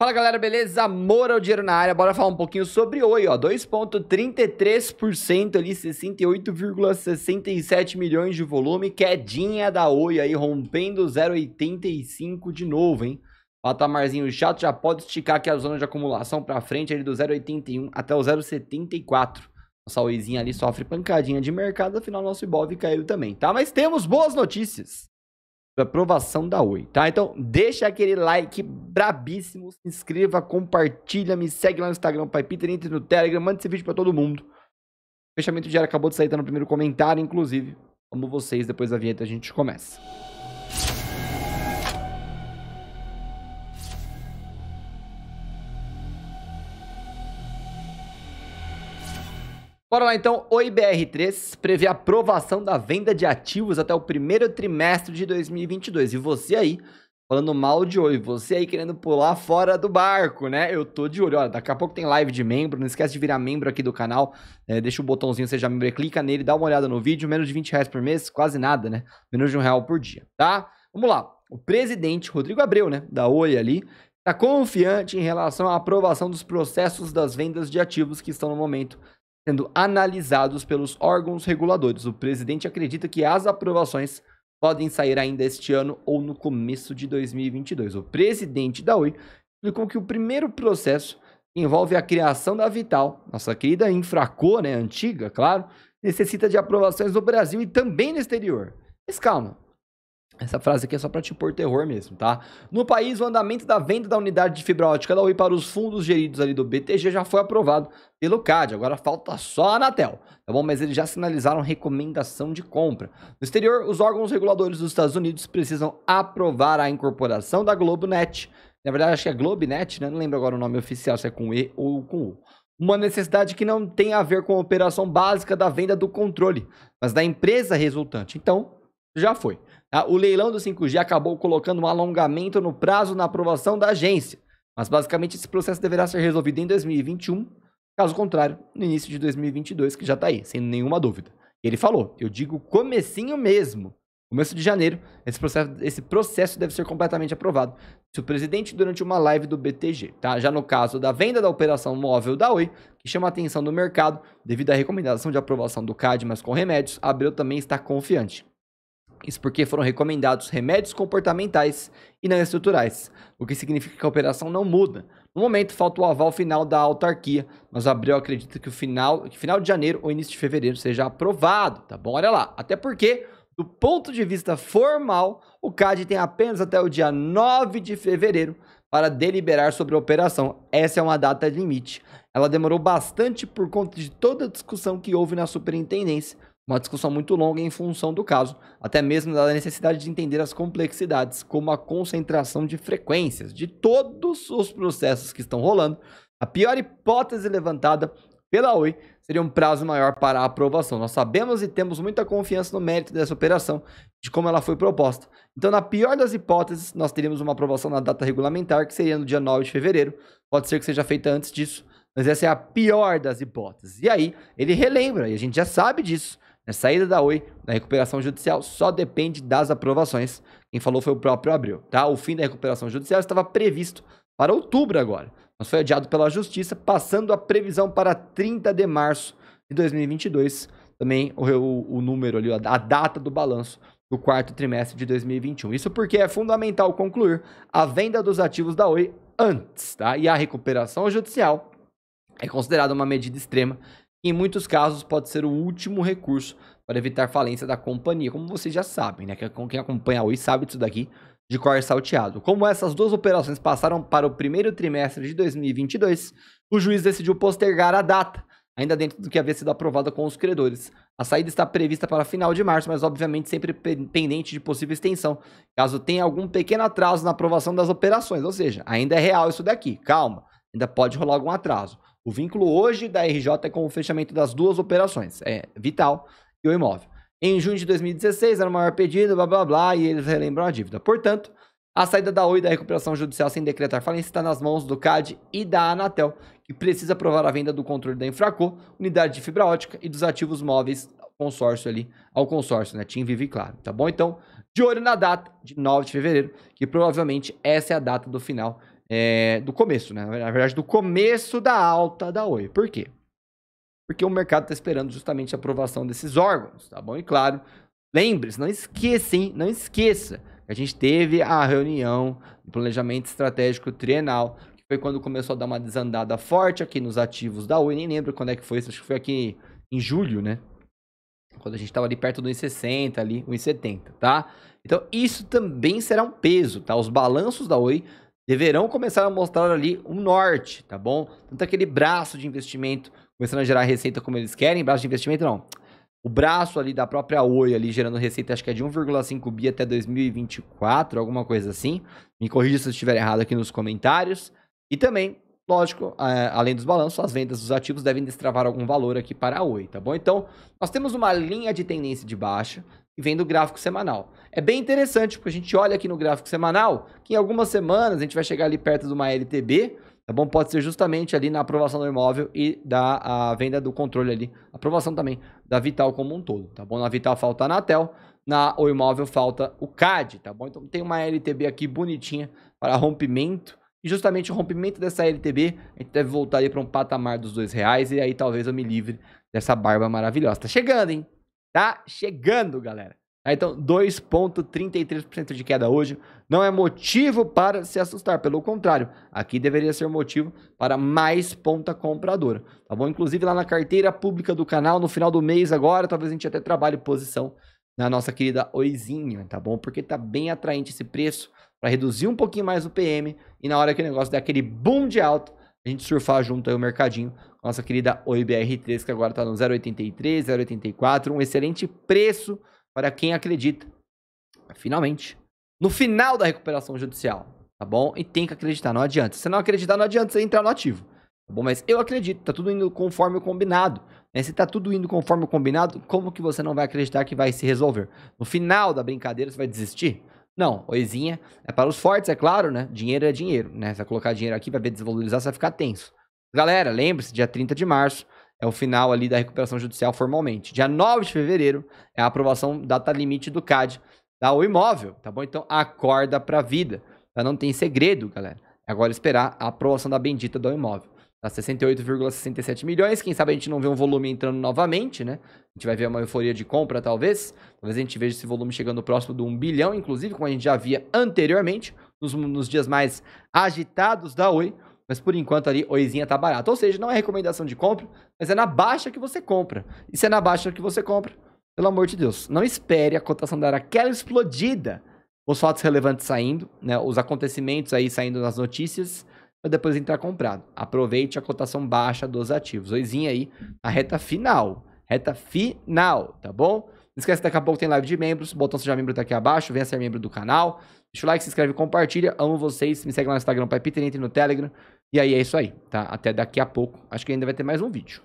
Fala galera, beleza? Amor ao dinheiro na área. Bora falar um pouquinho sobre Oi, ó. 2,33% ali, 68,67 milhões de volume. Quedinha da Oi aí, rompendo 0,85 de novo, hein? Patamarzinho chato, já pode esticar aqui a zona de acumulação pra frente, ali do 0,81 até o 0,74. Nossa Oizinha ali sofre pancadinha de mercado, afinal nosso Ibov caiu também, tá? Mas temos boas notícias aprovação da Oi, tá? Então, deixa aquele like brabíssimo, se inscreva, compartilha, me segue lá no Instagram, Pai Peter, entre no Telegram, manda esse vídeo para todo mundo. O fechamento diário acabou de sair, tá no primeiro comentário, inclusive. Amo vocês, depois da vinheta a gente começa. Bora lá então, o IBR3 prevê a aprovação da venda de ativos até o primeiro trimestre de 2022. E você aí, falando mal de Oi? você aí querendo pular fora do barco, né? Eu tô de olho. Olha, daqui a pouco tem live de membro, não esquece de virar membro aqui do canal. É, deixa o botãozinho Seja Membro, clica nele, dá uma olhada no vídeo. Menos de 20 reais por mês, quase nada, né? Menos de um real por dia, tá? Vamos lá. O presidente Rodrigo Abreu, né, da Oi ali, está confiante em relação à aprovação dos processos das vendas de ativos que estão no momento sendo analisados pelos órgãos reguladores. O presidente acredita que as aprovações podem sair ainda este ano ou no começo de 2022. O presidente da Oi explicou que o primeiro processo envolve a criação da Vital, nossa querida Infraco, né, antiga, claro, necessita de aprovações no Brasil e também no exterior. Mas calma, essa frase aqui é só para te pôr terror mesmo, tá? No país, o andamento da venda da unidade de fibra ótica da Oi para os fundos geridos ali do BTG já foi aprovado pelo CAD. Agora falta só a Anatel, tá bom? Mas eles já sinalizaram recomendação de compra. No exterior, os órgãos reguladores dos Estados Unidos precisam aprovar a incorporação da GloboNet. Na verdade, acho que é GlobeNet, né? Não lembro agora o nome oficial, se é com E ou com U uma necessidade que não tem a ver com a operação básica da venda do controle, mas da empresa resultante. Então, já foi. Tá? O leilão do 5G acabou colocando um alongamento no prazo na aprovação da agência. Mas basicamente esse processo deverá ser resolvido em 2021, caso contrário, no início de 2022, que já está aí, sem nenhuma dúvida. ele falou, eu digo comecinho mesmo, começo de janeiro, esse processo, esse processo deve ser completamente aprovado. Se o presidente durante uma live do BTG, tá? Já no caso da venda da operação móvel da Oi, que chama a atenção do mercado devido à recomendação de aprovação do CAD, mas com remédios, Abreu também está confiante. Isso porque foram recomendados remédios comportamentais e não estruturais, o que significa que a operação não muda. No momento, falta o aval final da autarquia, mas Abreu acredita que o final, que final de janeiro ou início de fevereiro seja aprovado, tá bom? Olha lá. Até porque, do ponto de vista formal, o CAD tem apenas até o dia 9 de fevereiro para deliberar sobre a operação. Essa é uma data limite. Ela demorou bastante por conta de toda a discussão que houve na superintendência uma discussão muito longa em função do caso, até mesmo da necessidade de entender as complexidades, como a concentração de frequências de todos os processos que estão rolando. A pior hipótese levantada pela Oi seria um prazo maior para a aprovação. Nós sabemos e temos muita confiança no mérito dessa operação, de como ela foi proposta. Então, na pior das hipóteses, nós teríamos uma aprovação na data regulamentar, que seria no dia 9 de fevereiro. Pode ser que seja feita antes disso, mas essa é a pior das hipóteses. E aí, ele relembra, e a gente já sabe disso, a saída da Oi da recuperação judicial só depende das aprovações. Quem falou foi o próprio Abreu, tá? O fim da recuperação judicial estava previsto para outubro agora, mas foi adiado pela Justiça, passando a previsão para 30 de março de 2022. Também o, o, o número ali, a data do balanço do quarto trimestre de 2021. Isso porque é fundamental concluir a venda dos ativos da Oi antes, tá? E a recuperação judicial é considerada uma medida extrema em muitos casos pode ser o último recurso para evitar falência da companhia, como vocês já sabem, né? Quem acompanha a Oi sabe disso daqui de cor salteado. Como essas duas operações passaram para o primeiro trimestre de 2022, o juiz decidiu postergar a data, ainda dentro do que havia sido aprovado com os credores. A saída está prevista para final de março, mas obviamente sempre pendente de possível extensão, caso tenha algum pequeno atraso na aprovação das operações, ou seja, ainda é real isso daqui. Calma, ainda pode rolar algum atraso. O vínculo hoje da RJ é com o fechamento das duas operações, é Vital e o imóvel. Em junho de 2016 era o maior pedido, blá blá blá, e eles relembram a dívida. Portanto, a saída da Oi da recuperação judicial sem decretar falência está nas mãos do CAD e da Anatel, que precisa aprovar a venda do controle da Infraco, unidade de fibra ótica e dos ativos móveis ao consórcio ali, ao consórcio, né? Tim Vive Claro, tá bom? Então, de olho na data de 9 de fevereiro, que provavelmente essa é a data do final é, do começo, né? Na verdade, do começo da alta da Oi. Por quê? Porque o mercado está esperando justamente a aprovação desses órgãos, tá bom? E claro, lembre-se, não esqueça, hein? Não esqueça que a gente teve a reunião do planejamento estratégico trienal, que foi quando começou a dar uma desandada forte aqui nos ativos da Oi. Nem lembro quando é que foi, acho que foi aqui em julho, né? Quando a gente estava ali perto do 1,60 ali, 1,70, tá? Então, isso também será um peso, tá? Os balanços da Oi deverão começar a mostrar ali um norte, tá bom? Tanto aquele braço de investimento começando a gerar receita como eles querem, braço de investimento não. O braço ali da própria Oi ali gerando receita, acho que é de 1,5 bi até 2024, alguma coisa assim. Me corrija se eu estiver errado aqui nos comentários. E também, lógico, além dos balanços, as vendas dos ativos devem destravar algum valor aqui para a Oi, tá bom? Então, nós temos uma linha de tendência de baixa, e vendo o gráfico semanal. É bem interessante, porque a gente olha aqui no gráfico semanal que em algumas semanas a gente vai chegar ali perto de uma LTB, tá bom? Pode ser justamente ali na aprovação do imóvel e da a venda do controle ali. Aprovação também da Vital como um todo, tá bom? Na Vital falta a Anatel, na O Imóvel falta o CAD, tá bom? Então tem uma LTB aqui bonitinha para rompimento. E justamente o rompimento dessa LTB, a gente deve voltar ali para um patamar dos dois reais e aí talvez eu me livre dessa barba maravilhosa. Tá chegando, hein? Tá chegando, galera. Tá, então, 2,33% de queda hoje não é motivo para se assustar. Pelo contrário, aqui deveria ser motivo para mais ponta compradora. Tá bom? Inclusive, lá na carteira pública do canal, no final do mês agora, talvez a gente até trabalhe posição na nossa querida Oizinha, tá bom? Porque tá bem atraente esse preço para reduzir um pouquinho mais o PM e na hora que o negócio der aquele boom de alto, a gente surfar junto aí o mercadinho nossa querida OIBR3, que agora está no 0,83, 0,84. Um excelente preço para quem acredita. Finalmente. No final da recuperação judicial, tá bom? E tem que acreditar, não adianta. Se não acreditar, não adianta você entrar no ativo. Tá bom? Mas eu acredito, tá tudo indo conforme o combinado. Né? Se tá tudo indo conforme o combinado, como que você não vai acreditar que vai se resolver? No final da brincadeira, você vai desistir? Não, oezinha é para os fortes, é claro, né? Dinheiro é dinheiro, né? Você colocar dinheiro aqui, para ver desvalorizar, você vai ficar tenso. Galera, lembre-se, dia 30 de março é o final ali da recuperação judicial formalmente. Dia 9 de fevereiro é a aprovação data limite do CAD da o imóvel, tá bom? Então acorda para a vida. Tá? Não tem segredo, galera. É agora esperar a aprovação da bendita do imóvel. Tá 68,67 milhões. Quem sabe a gente não vê um volume entrando novamente, né? A gente vai ver uma euforia de compra, talvez. Talvez a gente veja esse volume chegando próximo do um bilhão, inclusive, como a gente já via anteriormente, nos, nos dias mais agitados da Oi. Mas por enquanto ali, oizinha tá barata. Ou seja, não é recomendação de compra, mas é na baixa que você compra. E se é na baixa que você compra, pelo amor de Deus, não espere a cotação dar aquela explodida. Os fatos relevantes saindo, né? Os acontecimentos aí saindo nas notícias para depois entrar comprado. Aproveite a cotação baixa dos ativos. Oizinha aí a reta final. Reta final, tá bom? Não esquece, daqui a pouco tem live de membros. O botão Seja Membro tá aqui abaixo. Venha ser membro do canal. Deixa o like, se inscreve, compartilha. Amo vocês. Me segue lá no Instagram, Pai Peter, entre no Telegram. E aí é isso aí, tá? Até daqui a pouco. Acho que ainda vai ter mais um vídeo.